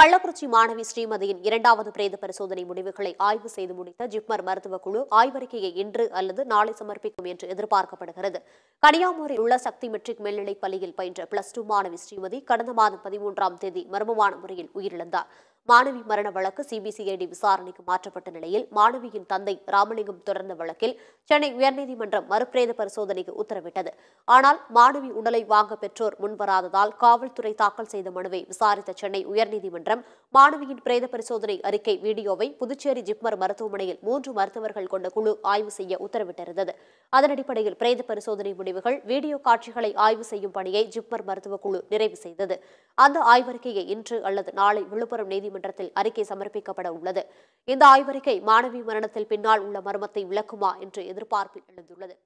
கள்ளக்குறிச்சி மாணவி ஸ்ரீமதியின் இரண்டாவது பிரேத பரிசோதனை முடிவுகளை ஆய்வு செய்து முடித்த ஜிப்மர் மருத்துவ குழு ஆய்வறிக்கையை இன்று அல்லது நாளை சமர்ப்பிக்கும் என்று எதிர்பார்க்கப்படுகிறது கனியாமூரில் உள்ள சக்தி மெட்ரிக் மேல்நிலைப் பள்ளியில் பயின்ற பிளஸ் டூ மாணவி ஸ்ரீமதி கடந்த மாதம் பதிமூன்றாம் தேதி மர்மமான முறையில் உயிரிழந்தார் மாணவி மரண வழக்கு சிபிசிஐடி விசாரணைக்கு மாற்றப்பட்ட நிலையில் மாணவியின் தந்தை ராமலிங்கம் தொடர்ந்த வழக்கில் சென்னை உயர்நீதிமன்றம் மறுபிரேத பரிசோதனைக்கு உத்தரவிட்டது ஆனால் மாணவி உடலை வாங்க பெற்றோர் முன்வராததால் காவல்துறை தாக்கல் செய்த மனுவை விசாரித்த சென்னை உயர்நீதிமன்றம் மாணவியின் பிரேத பரிசோதனை அறிக்கை வீடியோவை புதுச்சேரி ஜிப்மர் மருத்துவமனையில் மூன்று மருத்துவர்கள் கொண்ட குழு ஆய்வு செய்ய உத்தரவிட்டிருந்தது அதன் அடிப்படையில் பிரேத பரிசோதனை முடிவுகள் வீடியோ காட்சிகளை ஆய்வு செய்யும் பணியை ஜிப்மர் மருத்துவ குழு நிறைவு செய்தது அந்த ஆய்வறிக்கையை இன்று அல்லது நாளை விழுப்புரம் நீதிமன்ற நீதிமன்றத்தில் அறிக்கை சமர்ப்பிக்கப்பட உள்ளது இந்த ஆய்வறிக்கை மாணவி மரணத்தில் பின்னால் உள்ள மர்மத்தை விளக்குமா என்று எதிர்பார்ப்பில் எழுந்துள்ளது